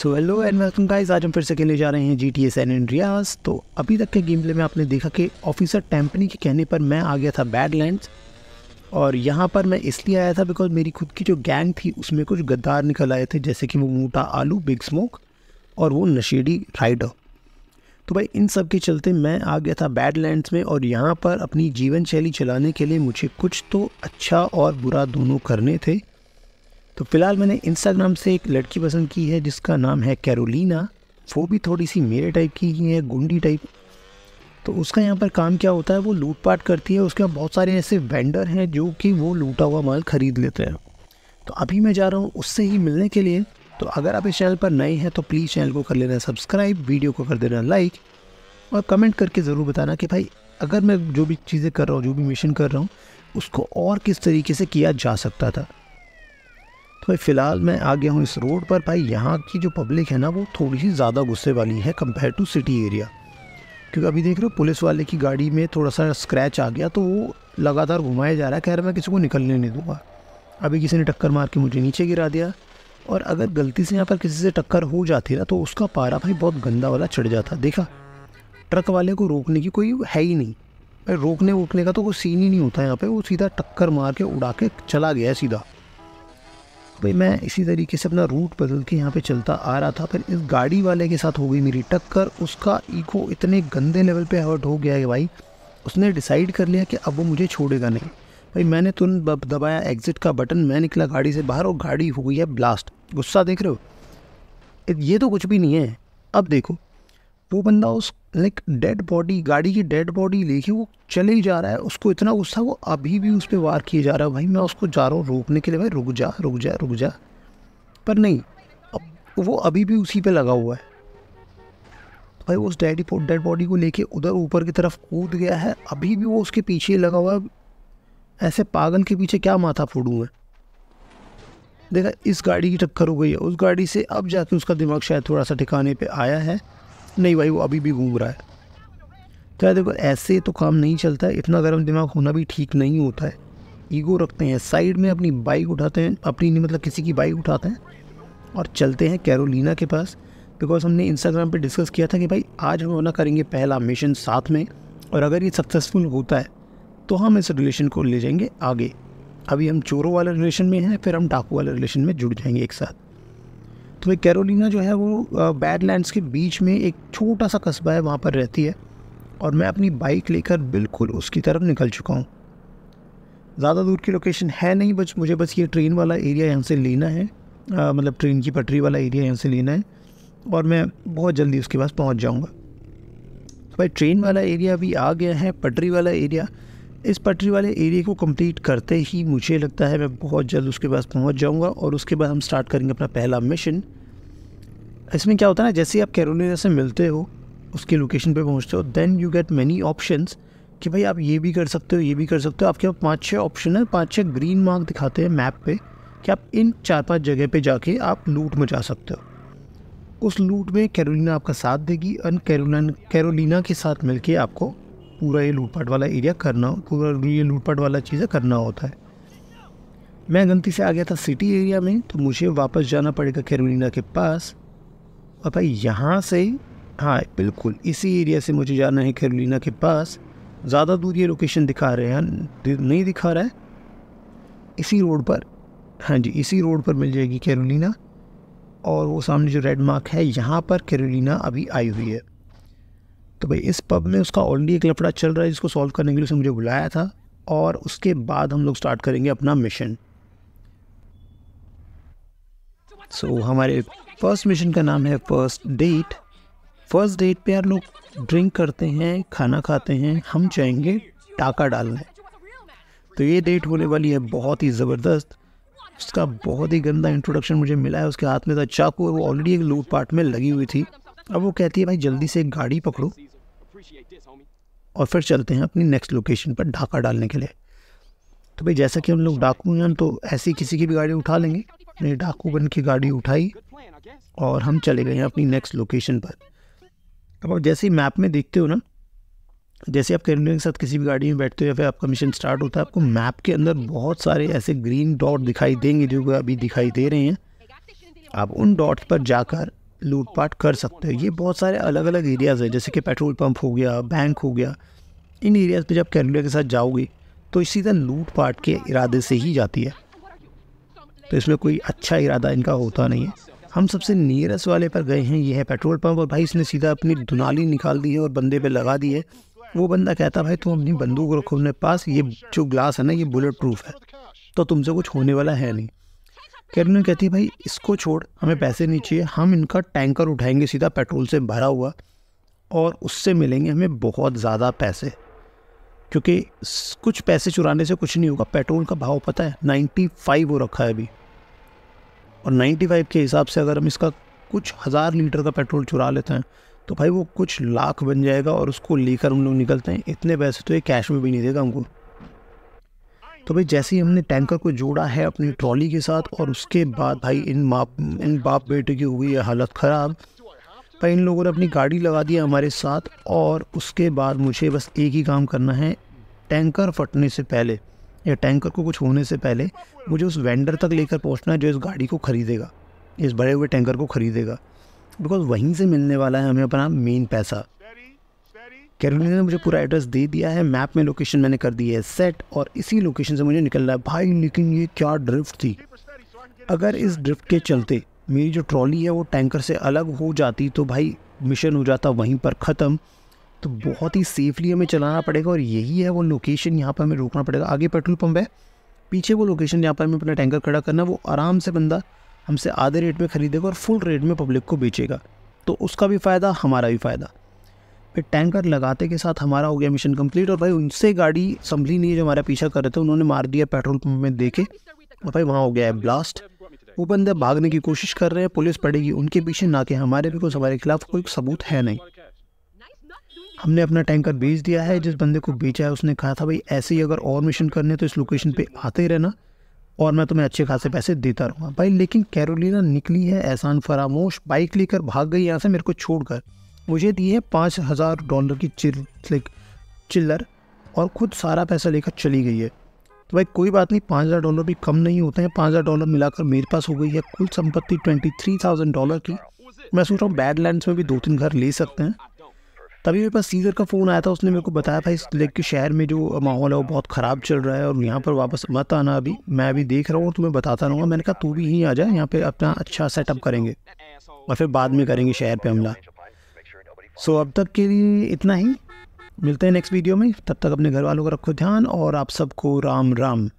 so hello and welcome guys आज हम फिर से खेलने जा रहे हैं G T N San Andreas तो अभी तक के गेम प्ले में आपने देखा कि ऑफिसर टेम्पनी के कहने पर मैं आ गया था बैडलैंड्स और यहाँ पर मैं इसलिए आया था बिकॉज मेरी खुद की जो गैंग थी उसमें कुछ गद्दार निकल आए थे जैसे कि वो मोटा आलू बिग स्मोक और वो नशेड़ी राइडर तो भाई इन सब के चलते मैं आ गया था बैडलैंड्स में और यहाँ पर अपनी जीवन शैली चलाने के लिए मुझे कुछ तो अच्छा और बुरा दोनों करने थे तो फिलहाल मैंने इंस्टाग्राम से एक लड़की पसंद की है जिसका नाम है कैरोलिना वो भी थोड़ी सी मेरे टाइप की ही है गुंडी टाइप तो उसका यहाँ पर काम क्या होता है वो लूटपाट करती है उसके यहाँ बहुत सारे ऐसे वेंडर हैं जो कि वो लूटा हुआ माल ख़रीद लेते हैं तो अभी मैं जा रहा हूँ उससे ही मिलने के लिए तो अगर आप इस चैनल पर नए हैं तो प्लीज़ चैनल को कर लेना सब्सक्राइब वीडियो को कर देना लाइक और कमेंट करके ज़रूर बताना कि भाई अगर मैं जो भी चीज़ें कर रहा हूँ जो भी मिशन कर रहा हूँ उसको और किस तरीके से किया जा सकता था तो फ़िलहाल मैं आ गया हूँ इस रोड पर भाई यहाँ की जो पब्लिक है ना वो थोड़ी सी ज़्यादा गुस्से वाली है कम्पेयर टू सिटी एरिया क्योंकि अभी देख रहे हो पुलिस वाले की गाड़ी में थोड़ा सा स्क्रैच आ गया तो वो लगातार घुमाया जा रहा है कह रहा मैं किसी को निकलने नहीं दूंगा अभी किसी ने टक्कर मार के मुझे नीचे गिरा दिया और अगर गलती से यहाँ पर किसी से टक्कर हो जाती ना तो उसका पारा भाई बहुत गंदा वाला चढ़ जाता देखा ट्रक वाले को रोकने की कोई है ही नहीं भाई रोकने वोकने का तो कोई सीन ही नहीं होता यहाँ पे वो सीधा टक्कर मार के उड़ा के चला गया सीधा भाई मैं इसी तरीके से अपना रूट बदल के यहाँ पे चलता आ रहा था फिर इस गाड़ी वाले के साथ हो गई मेरी टक्कर उसका ईगो इतने गंदे लेवल पे हर्ट हो गया है भाई उसने डिसाइड कर लिया कि अब वो मुझे छोड़ेगा नहीं भाई मैंने तुरंत तो दबाया एग्ज़िट का बटन मैं निकला गाड़ी से बाहर और गाड़ी हो गई है ब्लास्ट गुस्सा देख रहे हो ये तो कुछ भी नहीं है अब देखो वो बंदा उस लाइक डेड बॉडी गाड़ी की डेड बॉडी लेके वो चले ही जा रहा है उसको इतना गुस्सा वो अभी भी उस पर वार किए जा रहा है भाई मैं उसको जा रहा हूँ रोकने के लिए भाई रुक जा रुक जा रुक जा पर नहीं अब वो अभी भी उसी पे लगा हुआ है भाई उस डेड डेड बॉडी को लेके उधर ऊपर की तरफ कूद गया है अभी भी वो उसके पीछे लगा हुआ है ऐसे पागल के पीछे क्या माथा फोड़ू है देखा इस गाड़ी की टक्कर हो गई है उस गाड़ी से अब जाके उसका दिमाग शायद थोड़ा सा ठिकाने पे आया है नहीं भाई वो अभी भी घूम रहा है तो यार देखो ऐसे तो काम नहीं चलता है इतना गर्म दिमाग होना भी ठीक नहीं होता है ईगो रखते हैं साइड में अपनी बाइक उठाते हैं अपनी नहीं मतलब किसी की बाइक उठाते हैं और चलते हैं कैरोलिना के पास बिकॉज हमने इंस्टाग्राम पे डिस्कस किया था कि भाई आज हम ना करेंगे पहला मिशन साथ में और अगर ये सक्सेसफुल होता है तो हम इस रिलेशन को ले जाएंगे आगे अभी हम चोरों वाले रिलेशन में हैं फिर हम डाकू वाले रिलेशन में जुड़ जाएंगे एक साथ तो कैरोलिना जो है वो बैडलैंड्स के बीच में एक छोटा सा कस्बा है वहाँ पर रहती है और मैं अपनी बाइक लेकर बिल्कुल उसकी तरफ निकल चुका हूँ ज़्यादा दूर की लोकेशन है नहीं बस मुझे बस ये ट्रेन वाला एरिया यहाँ से लेना है आ, मतलब ट्रेन की पटरी वाला एरिया यहाँ से लेना है और मैं बहुत जल्दी उसके पास पहुँच जाऊँगा तो भाई ट्रेन वाला एरिया भी आ गया है पटरी वाला एरिया इस पटरी वाले एरिया को कंप्लीट करते ही मुझे लगता है मैं बहुत जल्द उसके पास पहुंच जाऊंगा और उसके बाद हम स्टार्ट करेंगे अपना पहला मिशन इसमें क्या होता है ना जैसे ही आप कैरोलिना से मिलते हो उसके लोकेशन पे पहुंचते हो then you get many options कि भाई आप ये भी कर सकते हो ये भी कर सकते हो आपके पास पाँच छः ऑप्शन है पाँच छः ग्रीन मार्क दिखाते हैं मैप पर कि आप इन चार पाँच जगह पर जाके आप लूट मचा सकते हो उस लूट में कैरोलिना आपका साथ देगी एंड कैरोना कैरोलिना के साथ मिलकर आपको पूरा ये लूटपाट वाला एरिया करना पूरा ये लूटपाट वाला चीज़ें करना होता है मैं गलती से आ गया था सिटी एरिया में तो मुझे वापस जाना पड़ेगा खेरमीना के पास और भाई यहाँ से हाँ बिल्कुल इसी एरिया से मुझे जाना है खेरमीना के पास ज़्यादा दूर ये लोकेशन दिखा रहे हैं हाँ, नहीं दिखा रहा है इसी रोड पर हाँ जी इसी रोड पर मिल जाएगी कैरोलिना और वो सामने जो रेड मार्क है यहाँ पर कैरोलिना अभी आई हुई है तो भाई इस पब में उसका ऑलरेडी एक लफड़ा चल रहा है जिसको सॉल्व करने के लिए उसने मुझे बुलाया था और उसके बाद हम लोग स्टार्ट करेंगे अपना मिशन सो so, हमारे फर्स्ट मिशन का नाम है फर्स्ट डेट फर्स्ट डेट पे यार लोग ड्रिंक करते हैं खाना खाते हैं हम चाहेंगे टाका डालने तो ये डेट होने वाली है बहुत ही ज़बरदस्त उसका बहुत ही गंदा इंट्रोडक्शन मुझे मिला है उसके हाथ में था चाकू है वो ऑलरेडी एक लूट पार्ट में लगी हुई थी अब वो कहती है भाई जल्दी से एक गाड़ी पकड़ो और फिर चलते हैं अपनी नेक्स्ट लोकेशन पर ढाका डालने के लिए तो भाई जैसा कि हम लोग डाकू हैं तो ऐसी किसी की भी गाड़ी उठा लेंगे मैंने डाकू बन की गाड़ी उठाई और हम चले गए हैं अपनी नेक्स्ट लोकेशन पर अब आप जैसे ही मैप में देखते हो ना जैसे आप कैमरे के साथ किसी भी गाड़ी में बैठते हो या फिर आपका मिशन स्टार्ट होता है आपको मैप के अंदर बहुत सारे ऐसे ग्रीन डॉट दिखाई देंगे जो अभी दिखाई दे रहे हैं आप उन डॉट पर जाकर लूटपाट कर सकते हो ये बहुत सारे अलग अलग एरियाज़ हैं जैसे कि पेट्रोल पंप हो गया बैंक हो गया इन एरियाज़ पे जब कैलकुलेटर के साथ जाओगे तो सीधा लूटपाट के इरादे से ही जाती है तो इसमें कोई अच्छा इरादा इनका होता नहीं है हम सबसे नियरेस्ट वाले पर गए हैं ये है पेट्रोल पंप और भाई इसने सीधा अपनी दुनाली निकाल दी है और बंदे पे लगा दी है वो बंदा कहता भाई तुम अपनी बंदूक रखो अपने पास ये जो ग्लास है ना ये बुलेट प्रूफ है तो तुमसे कुछ होने वाला है नहीं कैरोलिन कहती है भाई इसको छोड़ हमें पैसे नहीं चाहिए हम इनका टैंकर उठाएंगे सीधा पेट्रोल से भरा हुआ और उससे मिलेंगे हमें बहुत ज़्यादा पैसे क्योंकि कुछ पैसे चुराने से कुछ नहीं होगा पेट्रोल का भाव पता है नाइन्टी फाइव हो रखा है अभी और नाइन्टी फाइव के हिसाब से अगर हम इसका कुछ हज़ार लीटर का पेट्रोल चुरा लेते हैं तो भाई वो कुछ लाख बन जाएगा और उसको लेकर हम लोग निकलते हैं इतने पैसे तो ये कैश में भी नहीं देगा हमको तो भाई जैसे ही हमने टैंकर को जोड़ा है अपनी ट्रॉली के साथ और उसके बाद भाई इन माप इन बाप बेटे की हुई है हालत ख़राब भाई इन लोगों ने अपनी गाड़ी लगा दी हमारे साथ और उसके बाद मुझे बस एक ही काम करना है टैंकर फटने से पहले या टैंकर को कुछ होने से पहले मुझे उस वेंडर तक लेकर पहुंचना है जो इस गाड़ी को ख़रीदेगा इस बड़े हुए टैंकर को ख़रीदेगा बिकॉज़ वहीं से मिलने वाला है हमें अपना मेन पैसा कैरोलिना ने मुझे पूरा एड्रेस दे दिया है मैप में लोकेशन मैंने कर दी है सेट और इसी लोकेशन से मुझे निकलना है भाई लेकिन ये क्या ड्रिफ्ट थी अगर इस ड्रिफ्ट के चलते मेरी जो ट्रॉली है वो टैंकर से अलग हो जाती तो भाई मिशन हो जाता वहीं पर ख़त्म तो बहुत ही सेफली हमें चलाना पड़ेगा और यही है वो लोकेशन यहाँ पर हमें रोकना पड़ेगा आगे पेट्रोल पम्प है पीछे वो लोकेशन यहाँ पर हमें अपना टैंकर खड़ा करना वो आराम से बंदा हमसे आधे रेट में ख़रीदेगा और फुल रेट में पब्लिक को बेचेगा तो उसका भी फ़ायदा हमारा भी फ़ायदा फिर टैंकर लगाते के साथ हमारा हो गया मिशन कंप्लीट और भाई उनसे गाड़ी संभली नहीं है जो हमारा पीछा कर रहे थे उन्होंने मार दिया पेट्रोल पंप में देखे और भाई वहाँ हो गया है ब्लास्ट वो बंदे भागने की कोशिश कर रहे हैं पुलिस पड़ेगी उनके पीछे ना कि हमारे भी कुछ हमारे खिलाफ कोई सबूत है नहीं हमने अपना टैंकर बेच दिया है जिस बंदे को बेचा है उसने कहा था भाई ऐसे ही अगर और मिशन करने तो इस लोकेशन पर आते ही रहना और मैं तुम्हें अच्छे खासे पैसे देता रहूँगा भाई लेकिन कैरोलिना निकली है एहसान फरामोश बाइक लेकर भाग गई यहाँ से मेरे को छोड़कर मुझे दी है पाँच हज़ार डॉलर की चिल चिल्लर और खुद सारा पैसा लेकर चली गई है तो भाई कोई बात नहीं पाँच हज़ार डॉलर भी कम नहीं होते हैं पाँच हज़ार डॉलर मिलाकर मेरे पास हो गई है कुल संपत्ति ट्वेंटी थ्री थाउजेंड डॉलर की मैं सोच रहा हूँ बैड लैंड में भी दो तीन घर ले सकते हैं तभी मेरे पास सीजर का फ़ोन आया था उसने मेरे को बताया था इस लेक के शहर में जो माहौल है वो बहुत ख़राब चल रहा है और यहाँ पर वापस मत आना अभी मैं अभी देख रहा हूँ और तुम्हें बताता रहूँगा मैंने कहा तू भी यहीं आ जाए यहाँ पे अपना अच्छा सेटअप करेंगे और फिर बाद में करेंगे शहर पे हमला सो अब तक के लिए इतना ही मिलते हैं नेक्स्ट वीडियो में तब तक अपने घर वालों का रखो ध्यान और आप सबको राम राम